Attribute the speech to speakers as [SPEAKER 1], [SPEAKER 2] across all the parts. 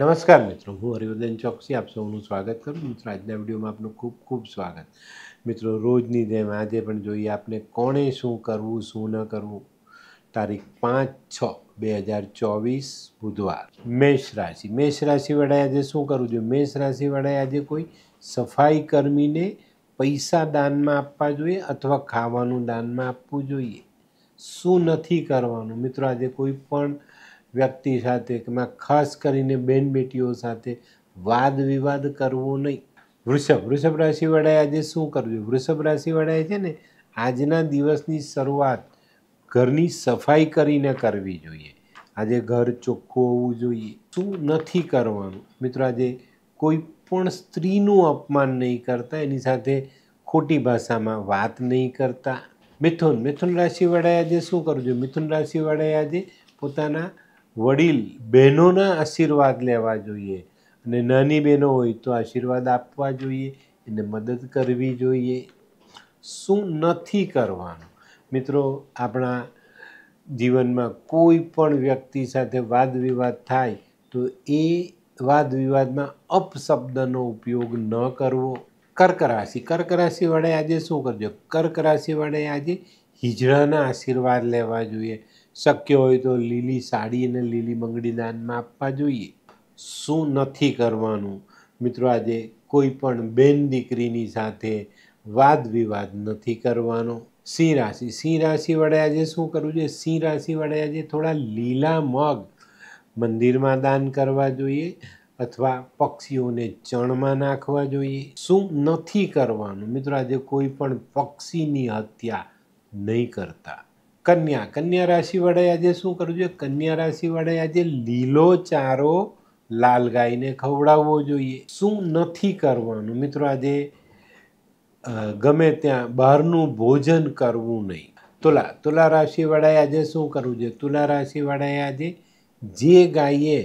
[SPEAKER 1] નમસ્કાર મિત્રો હું હરિવર્ધન ચોકસી આપ સૌનું સ્વાગત કરું મિત્રો આજના વિડીયોમાં આપનું ખૂબ ખૂબ સ્વાગત મિત્રો રોજની જેમ આજે પણ જોઈએ આપણે કોણે શું કરવું શું ન કરવું તારીખ પાંચ છ બે હજાર ચોવીસ બુધવાર મેષ રાશિ મેષ રાશિવાળાએ આજે શું કરવું જોઈએ મેષ રાશિવાળાએ આજે કોઈ સફાઈ કર્મીને પૈસા દાનમાં આપવા જોઈએ અથવા ખાવાનું દાનમાં આપવું જોઈએ શું નથી કરવાનું મિત્રો આજે કોઈ પણ વ્યક્તિ સાથે કે ખાસ કરીને બેન બેટીઓ સાથે વાદ વિવાદ કરવો નહીં વૃષભ વૃષભ રાશિવાળાએ આજે શું કરવું વૃષભ રાશિવાળાએ છે ને આજના દિવસની શરૂઆત ઘરની સફાઈ કરીને કરવી જોઈએ આજે ઘર ચોખ્ખું હોવું જોઈએ શું નથી કરવાનું મિત્રો આજે કોઈ પણ સ્ત્રીનું અપમાન નહીં કરતા એની સાથે ખોટી ભાષામાં વાત નહીં કરતા મિથુન મિથુન રાશિવાળાએ આજે શું કરવું જોઈએ મિથુન રાશિવાળાએ આજે પોતાના વડીલ બહેનોના આશીર્વાદ લેવા જોઈએ અને નાની બહેનો હોય તો આશીર્વાદ આપવા જોઈએ એને મદદ કરવી જોઈએ શું નથી કરવાનું મિત્રો આપણા જીવનમાં કોઈ પણ વ્યક્તિ સાથે વાદવિવાદ થાય તો એ વાદવિવાદમાં અપશબ્દનો ઉપયોગ ન કરવો કર્ક રાશિ કર્ક રાશિ વડે આજે શું કરજો કર્ક રાશિ વડે આજે હિજડાના આશીર્વાદ લેવા જોઈએ શક્ય હોય તો લીલી સાડી અને લીલી બંગડી દાનમાં આપવા જોઈએ શું નથી કરવાનું મિત્રો આજે કોઈ પણ બેન દીકરીની સાથે વાદ વિવાદ નથી કરવાનો સિંહ રાશિ સિંહ રાશિ વડે આજે શું કરવું જોઈએ સિંહ રાશિ વડે આજે થોડા લીલા મગ મંદિરમાં દાન કરવા જોઈએ અથવા પક્ષીઓને ચણમાં નાખવા જોઈએ શું નથી કરવાનું મિત્રો આજે કોઈ પણ પક્ષીની હત્યા નહીં કરતા કન્યા કન્યા રાશિવાળાએ આજે શું કરવું જોઈએ કન્યા રાશિવાળાએ આજે લીલો ચારો લાલ ગાયને ખવડાવવો જોઈએ શું નથી કરવાનું મિત્રો આજે ગમે ત્યાં બહારનું ભોજન કરવું નહીં તુલા તુલા રાશિવાળાએ આજે શું કરવું જોઈએ તુલા રાશિવાળાએ આજે જે ગાયે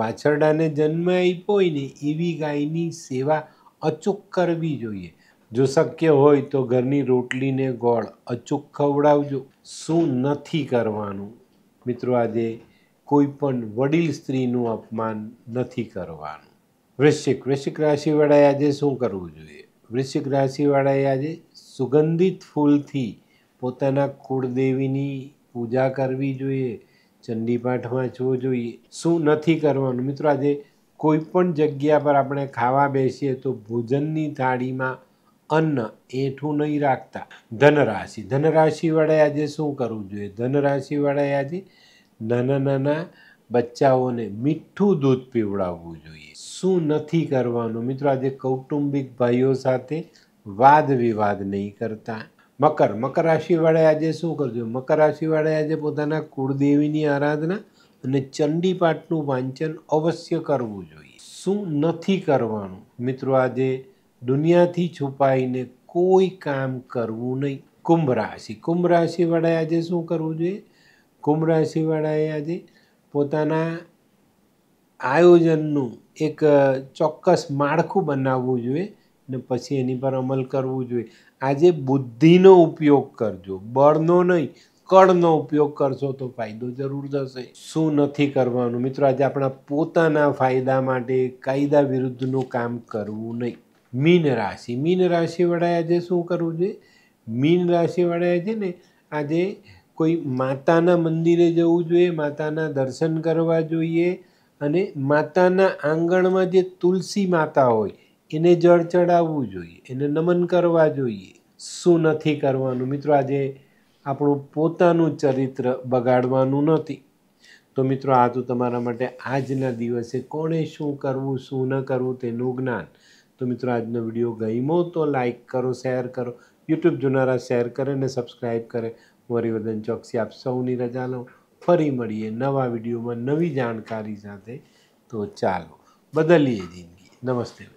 [SPEAKER 1] વાછરડાને જન્મ આપ્યો હોય ને એવી ગાયની સેવા અચૂક કરવી જોઈએ જો શક્ય હોય તો ઘરની રોટલીને ગોળ અચૂક ખવડાવજો શું નથી કરવાનું મિત્રો આજે કોઈ પણ વડીલ સ્ત્રીનું અપમાન નથી કરવાનું વૃશ્ચિક વૃશ્ચિક રાશિવાળાએ આજે શું કરવું જોઈએ વૃશ્ચિક રાશિવાળાએ આજે સુગંધિત ફૂલથી પોતાના કુળદેવીની પૂજા કરવી જોઈએ ચંડીપાઠ વાંચવો જોઈએ શું નથી કરવાનું મિત્રો આજે કોઈ પણ જગ્યા પર આપણે ખાવા બેસીએ તો ભોજનની થાળીમાં અન્ન એઠું નહીં રાખતા ધનરાશિ ધનરાશિવાળાએ આજે શું કરવું જોઈએ ધનરાશિવાળાએ આજે નાના નાના બચ્ચાઓને મીઠું દૂધ પીવડાવવું જોઈએ શું નથી કરવાનું મિત્રો આજે કૌટુંબિક ભાઈઓ સાથે વાદ વિવાદ નહીં કરતા મકર મકર રાશિવાળે આજે શું કરજો મકર રાશિવાળાએ આજે પોતાના કુળદેવીની આરાધના અને ચંડીપાઠનું વાંચન અવશ્ય કરવું જોઈએ શું નથી કરવાનું મિત્રો આજે દુનિયાથી છુપાઈને કોઈ કામ કરવું નહીં કુંભ રાશિ કુંભ રાશિવાળાએ આજે શું કરવું જોઈએ કુંભ રાશિવાળાએ આજે પોતાના આયોજનનું એક ચોક્કસ માળખું બનાવવું જોઈએ ને પછી એની પર અમલ કરવું જોઈએ આજે બુદ્ધિનો ઉપયોગ કરજો બળનો નહીં કળનો ઉપયોગ કરશો તો ફાયદો જરૂર થશે શું નથી કરવાનું મિત્રો આજે આપણા પોતાના ફાયદા માટે કાયદા વિરુદ્ધનું કામ કરવું નહીં મીન રાશિ મીન રાશિવાળાએ આજે શું કરવું જોઈએ મીન રાશિવાળા છે ને આજે કોઈ માતાના મંદિરે જવું જોઈએ માતાના દર્શન કરવા જોઈએ અને માતાના આંગણમાં જે તુલસી માતા હોય એને જળ ચડાવવું જોઈએ એને નમન કરવા જોઈએ શું નથી કરવાનું મિત્રો આજે આપણું પોતાનું ચરિત્ર બગાડવાનું નથી તો મિત્રો આ તો તમારા માટે આજના દિવસે કોણે શું કરવું શું ન કરવું તેનું જ્ઞાન તો મિત્રો આજનો વિડીયો ગમ્યો તો લાઇક કરો શેર કરો યુટ્યુબ જોનારા શેર કરે અને સબસ્ક્રાઈબ કરે હું હરિવર્ધન ચોકસી આપ સૌની રજા લઉં ફરી મળીએ નવા વિડીયોમાં નવી જાણકારી સાથે તો ચાલો બદલીએ જિંદગી નમસ્તે